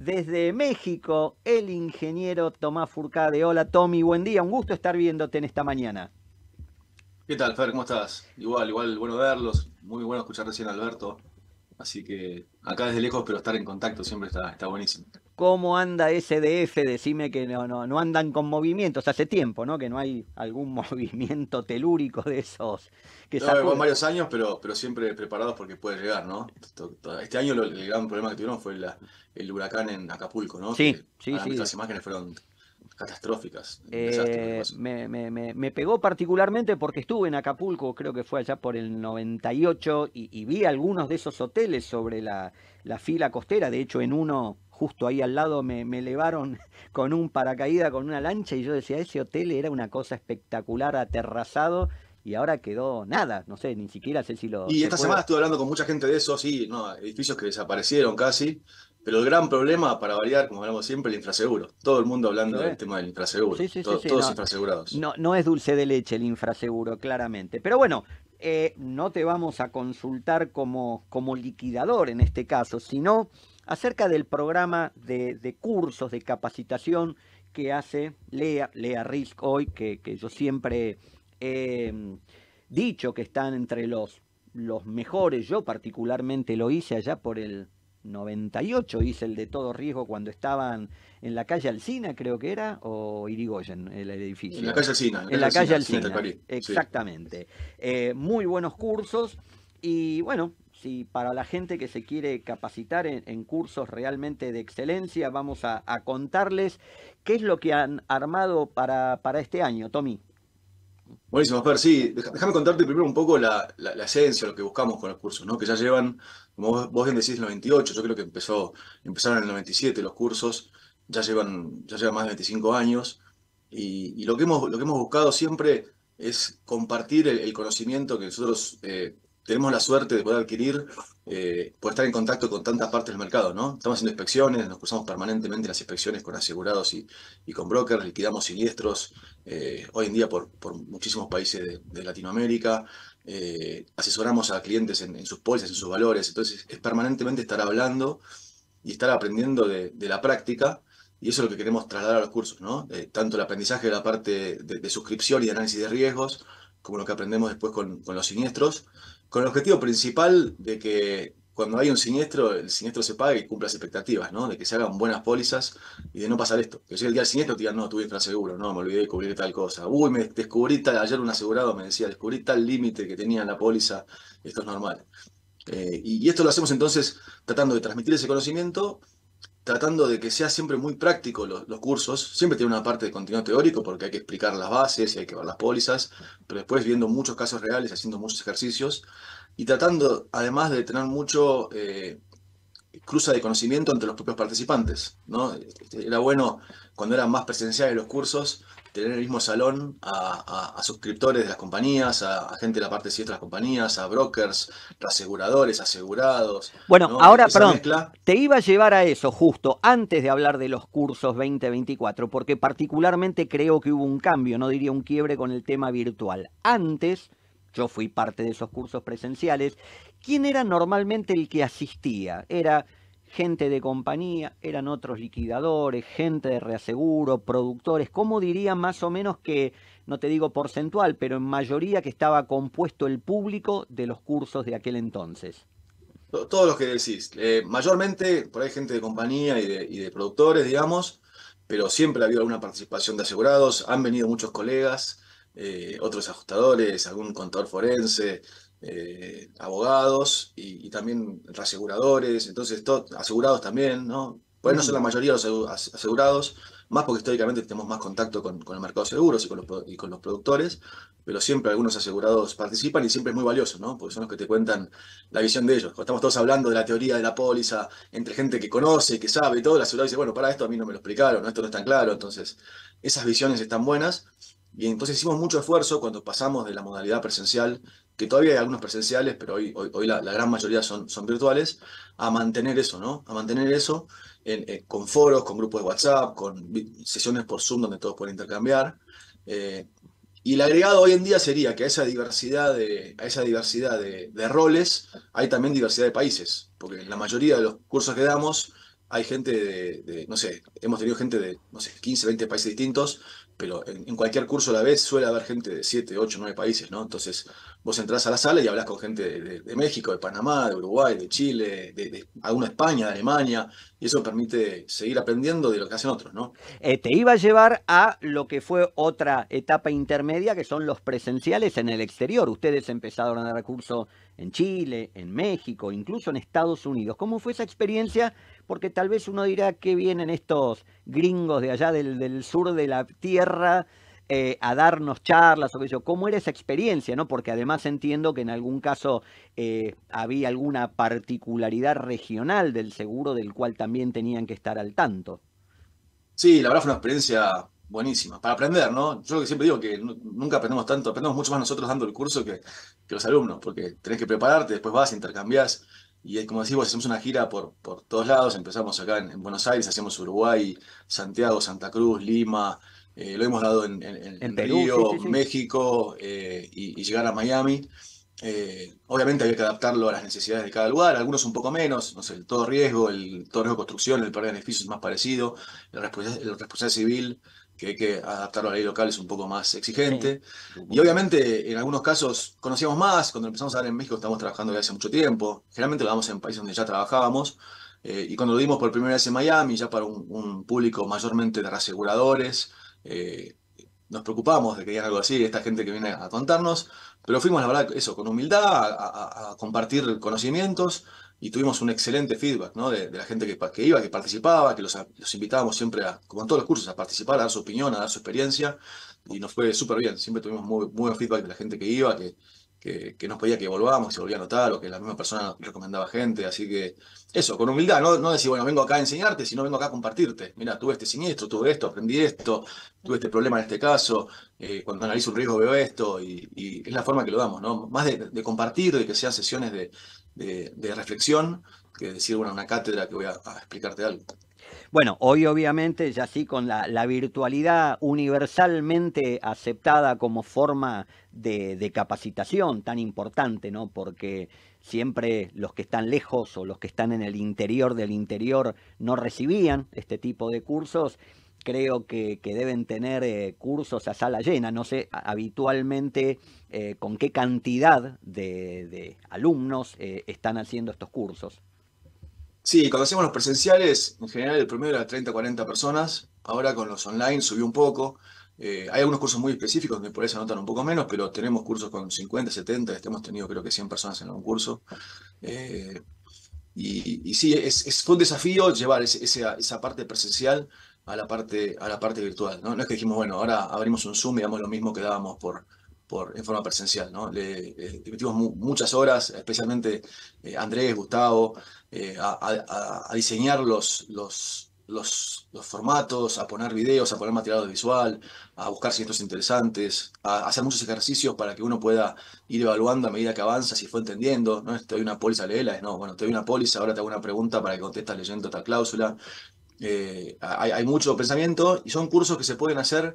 Desde México, el ingeniero Tomás Furcade. Hola Tommy, buen día, un gusto estar viéndote en esta mañana. ¿Qué tal, Fer? ¿Cómo estás? Igual, igual, bueno verlos. Muy bueno escuchar recién a Alberto. Así que acá desde lejos, pero estar en contacto siempre está, está buenísimo. ¿Cómo anda SDF? Decime que no, no, andan con movimientos hace tiempo, ¿no? Que no hay algún movimiento telúrico de esos. Que no, varios años, pero, pero siempre preparados porque puede llegar, ¿no? Este año el gran problema que tuvieron fue el huracán en Acapulco, ¿no? Sí, sí, sí. Las imágenes fueron catastróficas. Eh, me, me, me, pegó particularmente porque estuve en Acapulco, creo que fue allá por el 98, y, y vi algunos de esos hoteles sobre la, la, fila costera. De hecho, en uno justo ahí al lado me, elevaron con un paracaída con una lancha, y yo decía, ese hotel era una cosa espectacular, aterrazado. Y ahora quedó nada, no sé, ni siquiera sé si lo... Y esta semana estuve hablando con mucha gente de eso, sí, no, edificios que desaparecieron casi, pero el gran problema, para variar, como hablamos siempre, el infraseguro. Todo el mundo hablando del tema del infraseguro. todos no, infrasegurados. No, no es dulce de leche el infraseguro, claramente. Pero bueno, eh, no te vamos a consultar como, como liquidador en este caso, sino acerca del programa de, cursos de capacitación que hace Lea, Lea Risk hoy, que, que yo siempre he em, dicho que están entre los, los mejores. Yo particularmente lo hice allá por el 98 hice el de todo riesgo cuando estaban en la calle Alcina, creo que era, o Irigoyen, el edificio. En la calle Alcina. En exactamente. muy buenos cursos y bueno, si para la gente que se quiere capacitar en, cursos realmente de excelencia, vamos a, contarles qué es lo que han armado para, para este año, Tommy. Buenísimo, ver, Sí, déjame contarte primero un poco la, esencia, lo que buscamos con los cursos, ¿no? que ya llevan, como vos, bien decís, el 98, yo creo que empezó, empezaron en el 97 los cursos, ya llevan, ya más de 25 años, y, lo, que hemos, lo que hemos buscado siempre es compartir el, conocimiento que nosotros eh, tenemos la suerte de poder adquirir, eh, por estar en contacto con tantas partes del mercado, ¿no? Estamos haciendo inspecciones, nos cruzamos permanentemente las inspecciones con asegurados y, y con brokers, liquidamos siniestros eh, hoy en día por, por muchísimos países de, Latinoamérica, eh, asesoramos a clientes en, sus pólizas, en sus valores, entonces es permanentemente estar hablando y estar aprendiendo de, la práctica. Y eso es lo que queremos trasladar a los cursos, ¿no? tanto el aprendizaje de la parte de, suscripción y de análisis de riesgos, como lo que aprendemos después con, con los siniestros, con el objetivo principal de que cuando hay un siniestro, el siniestro se pague y cumpla las expectativas, ¿no? De que se hagan buenas pólizas y de no pasar esto. Que si el día del siniestro te digan, no, tuve seguro, no, me olvidé de cubrir tal cosa. Uy, me descubrí tal, ayer un asegurado me decía, descubrí tal límite que tenía la póliza, esto es normal. Eh, y esto lo hacemos entonces tratando de transmitir ese conocimiento tratando de que sea siempre muy práctico los, cursos. Siempre tiene una parte de contenido teórico porque hay que explicar las bases y hay que ver las pólizas, pero después viendo muchos casos reales, haciendo muchos ejercicios y tratando además de tener mucho eh, cruza de conocimiento entre los propios participantes. ¿no? Era bueno, cuando eran más presenciales los cursos, tener en el mismo salón a, suscriptores de las compañías, a, gente de la parte cierta de las compañías, a brokers, aseguradores, asegurados. Bueno, ahora, perdón, te iba a llevar a eso justo antes de hablar de los cursos 2024, porque particularmente creo que hubo un cambio, no diría un quiebre con el tema virtual. Antes, yo fui parte de esos cursos presenciales ¿quién era normalmente el que asistía? Era gente de compañía, eran otros liquidadores, gente de reaseguro, productores, ¿cómo diría más o menos que, no te digo porcentual, pero en mayoría que estaba compuesto el público de los cursos de aquel entonces? Todos los que decís, eh, mayormente por ahí gente de compañía y de, productores, digamos, pero siempre ha habido alguna participación de asegurados, han venido muchos colegas, eh, otros ajustadores, algún contador forense, eh, abogados y, también aseguradores entonces todos asegurados también, ¿no? Pueden no ser la mm. mayoría de los asegurados, más porque históricamente tenemos más contacto con, el mercado de seguros y con, los, con los productores, pero siempre algunos asegurados participan y siempre es muy valioso, ¿no? Porque son los que te cuentan la visión de ellos. Cuando estamos todos hablando de la teoría de la póliza entre gente que conoce, que sabe y todo, el asegurado dice, bueno, para esto a mí no me lo explicaron, esto no es tan claro, entonces esas visiones están buenas y entonces hicimos mucho esfuerzo cuando pasamos de la modalidad presencial, que todavía hay algunos presenciales, pero hoy, hoy, la, gran mayoría son, son virtuales, a mantener eso, ¿no? A mantener eso eh, con foros, con grupos de WhatsApp, con sesiones por Zoom donde todos pueden intercambiar. Eh, y el agregado hoy en día sería que a esa diversidad de, a esa diversidad de, roles hay también diversidad de países, porque la mayoría de los cursos que damos hay gente de, no sé, hemos tenido gente de, no sé, 15, 20 países distintos, pero en, cualquier curso a la vez suele haber gente de 7, 8, 9 países, ¿no? Entonces vos entrás a la sala y hablas con gente de, México, de Panamá, de Uruguay, de Chile, de, alguna España, de Alemania, y eso permite seguir aprendiendo de lo que hacen otros, ¿no? Eh, te iba a llevar a lo que fue otra etapa intermedia, que son los presenciales en el exterior. Ustedes empezaron a dar curso en Chile, en México, incluso en Estados Unidos. ¿Cómo fue esa experiencia porque tal vez uno dirá que vienen estos gringos de allá del, sur de la tierra eh, a darnos charlas o qué cómo era esa experiencia, ¿no? Porque además entiendo que en algún caso eh, había alguna particularidad regional del seguro del cual también tenían que estar al tanto. Sí, la verdad fue una experiencia buenísima, para aprender, ¿no? Yo que siempre digo que nunca aprendemos tanto, aprendemos mucho más nosotros dando el curso que, que los alumnos, porque tenés que prepararte, después vas, intercambiás. Y eh, como decimos, hacemos una gira por, por todos lados, empezamos acá en, Buenos Aires, hacemos Uruguay, Santiago, Santa Cruz, Lima, eh, lo hemos dado en, Perú, México eh, y, llegar a Miami. obviamente había que adaptarlo a las necesidades de cada lugar, algunos un poco menos, no sé, el todo riesgo, el todo riesgo de construcción, el par de beneficios más parecido, la responsabilidad, civil, que hay que adaptarlo a la ley local es un poco más exigente. Y obviamente en algunos casos conocíamos más, cuando empezamos a dar en México estamos trabajando ya hace mucho tiempo, generalmente lo damos en países donde ya trabajábamos, eh, y cuando lo dimos por primera vez en Miami, ya para un, público mayormente de aseguradores, eh, nos preocupamos de que digan algo así, esta gente que viene a contarnos, pero fuimos, la verdad, eso, con humildad, a compartir conocimientos, y tuvimos un excelente feedback de, la gente que, iba, que participaba, que los, invitábamos siempre, a, como en todos los cursos, a participar, a dar su opinión, a dar su experiencia, y nos fue súper bien. Siempre tuvimos muy, muy, buen feedback de la gente que iba, que, que, nos podía que volvamos, que se volvía a notar, o que la misma persona recomendaba gente. Así que eso, con humildad, no, no decir, bueno, vengo acá a enseñarte, sino vengo acá a compartirte. Mira, tuve este siniestro, tuve esto, aprendí esto, tuve este problema en este caso, eh, cuando analizo un riesgo veo esto, y, es la forma que lo damos, ¿no? Más de, compartir, y que sean sesiones de, reflexión, que decir, bueno, una cátedra que voy a explicarte algo. Bueno, hoy obviamente ya sí con la, virtualidad universalmente aceptada como forma de, capacitación tan importante, ¿no? Porque siempre los que están lejos o los que están en el interior del interior no recibían este tipo de cursos. Creo que, deben tener eh, cursos a sala llena. No sé habitualmente eh, con qué cantidad de, alumnos eh, están haciendo estos cursos. Sí, cuando hacíamos los presenciales, en general el promedio era 30, 40 personas. Ahora con los online subió un poco. Eh, hay algunos cursos muy específicos donde por eso anotan un poco menos, pero tenemos cursos con 50, 70, este, hemos tenido creo que 100 personas en algún curso. Eh, y, sí, es, fue un desafío llevar esa, parte presencial a la parte, a la parte virtual. ¿no? ¿no? es que dijimos, bueno, ahora abrimos un Zoom y damos lo mismo que dábamos por, en forma presencial. ¿no? Le, metimos eh, muchas horas, especialmente eh, Andrés, Gustavo, eh, a, diseñar los, los, los, formatos, a poner videos, a poner material visual, a buscar cientos interesantes, a, hacer muchos ejercicios para que uno pueda ir evaluando a medida que avanza, si fue entendiendo. ¿no? Te doy una póliza, leela. No, bueno, te doy una póliza, ahora te hago una pregunta para que contestas leyendo esta cláusula. hay, mucho pensamiento y son cursos que se pueden hacer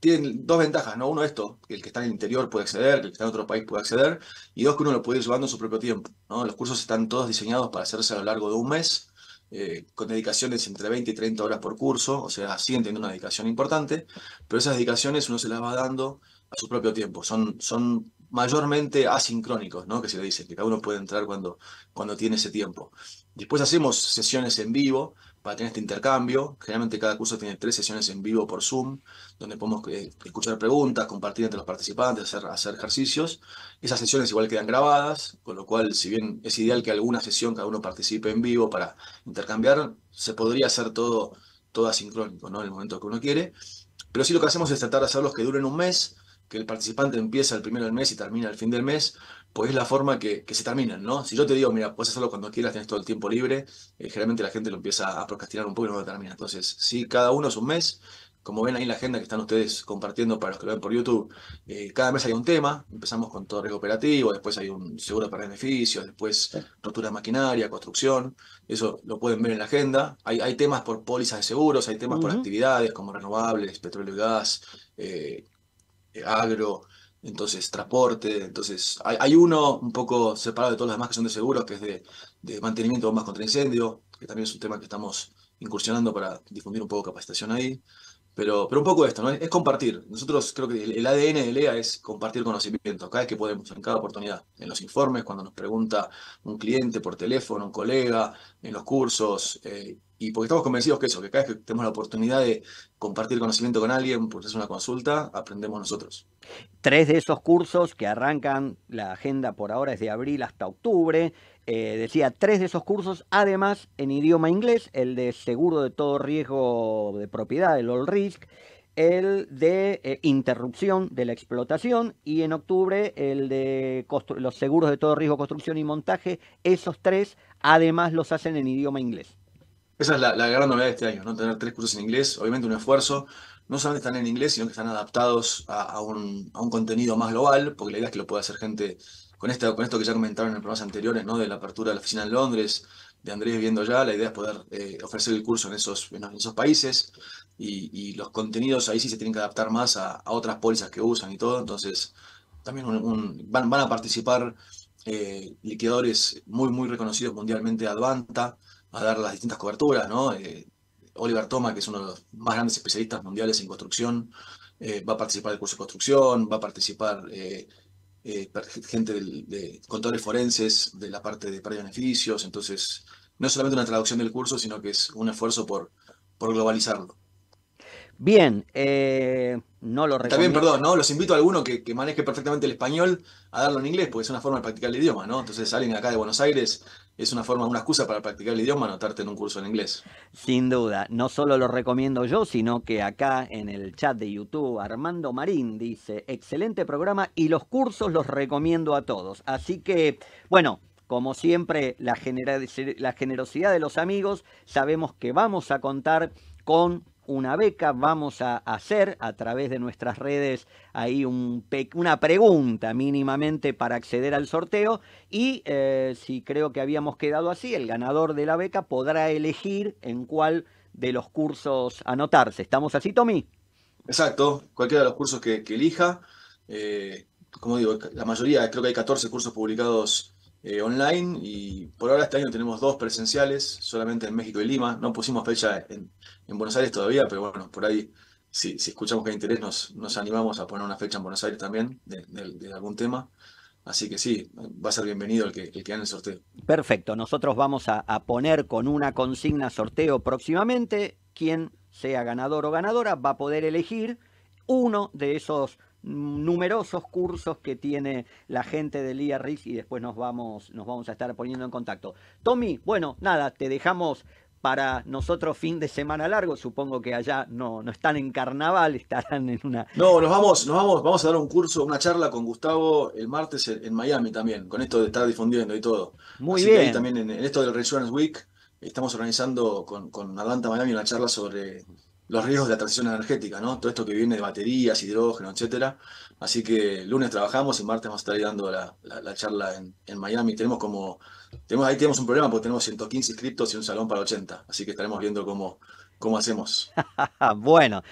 tienen dos ventajas, ¿no? Uno esto, que el que está en el interior puede acceder, que el que está en otro país puede acceder, y dos, que uno lo puede ir llevando en su propio tiempo, ¿no? Los cursos están todos diseñados para hacerse a lo largo de un mes, eh, con dedicaciones entre 20 y 30 horas por curso, o sea, siguen teniendo una dedicación importante, pero esas dedicaciones uno se las va dando a su propio tiempo. Son, son mayormente asincrónicos, ¿no? que se le dice, que cada uno puede entrar cuando, cuando tiene ese tiempo. Después hacemos sesiones en vivo para tener este intercambio. Generalmente cada curso tiene tres sesiones en vivo por Zoom, donde podemos eh, escuchar preguntas, compartir entre los participantes, hacer, hacer ejercicios. Esas sesiones igual quedan grabadas, con lo cual, si bien es ideal que alguna sesión cada uno participe en vivo para intercambiar, se podría hacer todo, todo asincrónico, ¿no? En el momento que uno quiere. Pero sí lo que hacemos es tratar de hacerlos que duren un mes, el participante empieza el primero del mes y termina el fin del mes, pues es la forma que, se terminan, ¿no? Si yo te digo, mira, puedes hacerlo cuando quieras, tienes todo el tiempo libre, eh, generalmente la gente lo empieza a procrastinar un poco y no lo termina. Entonces, si cada uno es un mes. Como ven ahí en la agenda que están ustedes compartiendo para los que lo ven por YouTube, eh, cada mes hay un tema. Empezamos con todo riesgo operativo, después hay un seguro para beneficios, después rotura de maquinaria, construcción. Eso lo pueden ver en la agenda. Hay, temas por pólizas de seguros, hay temas por actividades como renovables, petróleo y gas, eh, eh, agro, entonces transporte, entonces hay, uno un poco separado de todos los demás que son de seguros, que es de, mantenimiento de bombas contra incendio, que también es un tema que estamos incursionando para difundir un poco capacitación ahí. Pero, pero un poco esto, ¿no? Es compartir. Nosotros creo que el, ADN de LEA es compartir conocimiento. Cada vez que podemos, en cada oportunidad, en los informes, cuando nos pregunta un cliente por teléfono, un colega, en los cursos, eh, y porque estamos convencidos que eso, que cada vez que tenemos la oportunidad de compartir conocimiento con alguien, porque es una consulta, aprendemos nosotros. Tres de esos cursos que arrancan la agenda por ahora es de abril hasta octubre. Eh, decía, tres de esos cursos, además en idioma inglés, el de seguro de todo riesgo de propiedad, el All Risk, el de eh, interrupción de la explotación y en octubre el de los seguros de todo riesgo, construcción y montaje. Esos tres además los hacen en idioma inglés. Esa es la, gran novedad de este año, ¿no? Tener tres cursos en inglés, obviamente un esfuerzo. No solamente están en inglés, sino que están adaptados a, un, contenido más global, porque la idea es que lo pueda hacer gente con, este con esto que ya comentaron en programas anteriores, ¿no? De la apertura de la oficina en Londres, de Andrés viendo ya, la idea es poder eh, ofrecer el curso en esos, en esos países y, los contenidos ahí sí se tienen que adaptar más a, otras pólizas que usan y todo, entonces también van, a participar eh, liquidadores muy, muy reconocidos mundialmente, Advanta, a dar las distintas coberturas, ¿no? Eh, Oliver Toma, que es uno de los más grandes especialistas mundiales en construcción, eh, va a participar del curso de construcción, va a participar eh, gente de contadores forenses de la parte de pérdida beneficios, entonces no es solamente una traducción del curso, sino que es un esfuerzo por, por globalizarlo. Bien, eh, no lo recomiendo. También, perdón, ¿no? Los invito a alguno que, que, maneje perfectamente el español a darlo en inglés, porque es una forma de practicar el idioma, ¿no? Entonces alguien acá de Buenos Aires es una forma, una excusa para practicar el idioma, anotarte en un curso en inglés. Sin duda, no solo lo recomiendo yo, sino que acá en el chat de YouTube, Armando Marín dice, excelente programa y los cursos los recomiendo a todos. Así que, bueno, como siempre, la generosidad de los amigos, sabemos que vamos a contar con una beca. Vamos a hacer a través de nuestras redes ahí una pregunta mínimamente para acceder al sorteo y eh, si creo que habíamos quedado así, el ganador de la beca podrá elegir en cuál de los cursos anotarse. ¿Estamos así, Tommy? Exacto, cualquiera de los cursos que, elija. Eh, como digo, la mayoría, creo que hay 14 cursos publicados eh, online y por ahora este año tenemos dos presenciales, solamente en México y Lima. No pusimos fecha en, Buenos Aires todavía, pero bueno, por ahí si, escuchamos que hay interés nos, nos, animamos a poner una fecha en Buenos Aires también de, algún tema. Así que sí, va a ser bienvenido el que, el gane el sorteo. Perfecto, nosotros vamos a, a poner con una consigna sorteo próximamente. Quien sea ganador o ganadora va a poder elegir uno de esos numerosos cursos que tiene la gente del IARIS y después nos vamos, nos vamos a estar poniendo en contacto. Tommy, bueno, nada, te dejamos para nosotros fin de semana largo, supongo que allá no, no están en carnaval, estarán en una... No, nos vamos, nos vamos, vamos a dar un curso, una charla con Gustavo el martes en, Miami también, con esto de estar difundiendo y todo. Muy bien. también en, esto del Resurance Week, estamos organizando con, con Atlanta Miami una charla sobre los riesgos de la transición energética, ¿no? Todo esto que viene de baterías, hidrógeno, etcétera. Así que lunes trabajamos y martes vamos a estar dando la, charla en, Miami. Tenemos como, tenemos, ahí tenemos un problema porque tenemos 115 inscriptos y un salón para 80. Así que estaremos viendo cómo, ¿Cómo hacemos? bueno,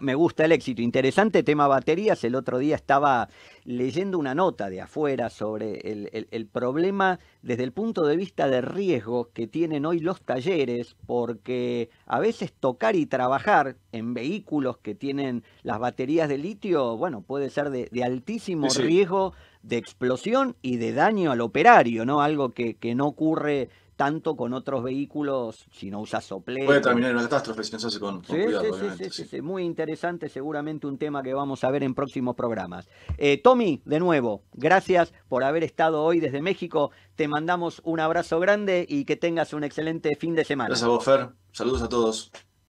me gusta el éxito. Interesante tema baterías. El otro día estaba leyendo una nota de afuera sobre el, problema desde el punto de vista de riesgo que tienen hoy los talleres, porque a veces tocar y trabajar en vehículos que tienen las baterías de litio, bueno, puede ser de, altísimo riesgo de explosión y de daño al operario, ¿no? Algo que no ocurre tanto con otros vehículos si no usas soplero. Puede terminar en una catástrofe si no hace con, sí, cuidado, sí, Sí, Muy interesante, seguramente un tema que vamos a ver en próximos programas. Eh, Tommy, de nuevo, gracias por haber estado hoy desde México. Te mandamos un abrazo grande y que tengas un excelente fin de semana. Gracias a vos, Fer. Saludos a todos.